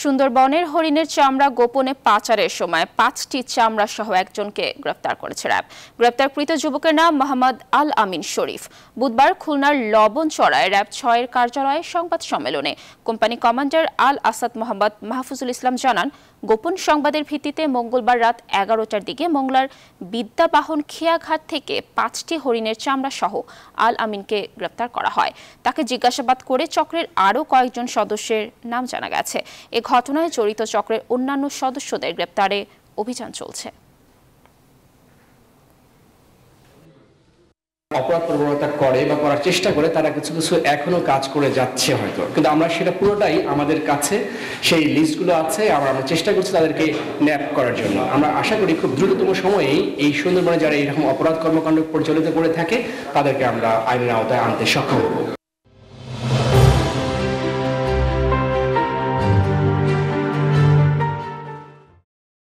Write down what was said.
সুন্দরবনের হরিণের চামড়া গোপনে পাচারের সময় পাঁচটি চামড়া সহ একজনকে গ্রেফতার করেছে র্যাব গ্রেফতারকৃত যুবকের নাম মোহাম্মদ আল আমিন শরীফ বুধবার খুলনার লবণ চড়ায় র্যাব ছয়ের কার্যালয়ে সংবাদ সম্মেলনে কোম্পানি কমান্ডার আল আসাদ মোহাম্মদ মাহফুজুল ইসলাম জানান গোপন সংবাদের ভিত্তিতে মঙ্গলবার রাত এগারোটার দিকে মংলার বিদ্যাবাহন খেয়াঘাট থেকে পাঁচটি হরিণের চামড়া সহ আল আমিনকে গ্রেপ্তার করা হয় তাকে জিজ্ঞাসাবাদ করে চক্রের আরও কয়েকজন সদস্যের নাম জানা গেছে ঘটনায় জড়িত চক্রের অন্যান্য সদস্যদের গ্রেপ্তারে অভিযান চলছে অপরাধ প্রবণতা করে বা করার চেষ্টা করে তারা কিছু কিছু এখনো কাজ করে যাচ্ছে হয়তো কিন্তু আমরা সেটা পুরোটাই আমাদের কাছে সেই লিস্টগুলো আছে আমরা আমরা চেষ্টা করছি তাদেরকে ন্যাপ করার জন্য আমরা আশা করি খুব দ্রুততম সময়েই এই সুন্দরবনে যারা এরকম অপরাধ কর্মকাণ্ড পরিচালিত করে থাকে তাদেরকে আমরা আইনের আওতায় আনতে সক্ষম হব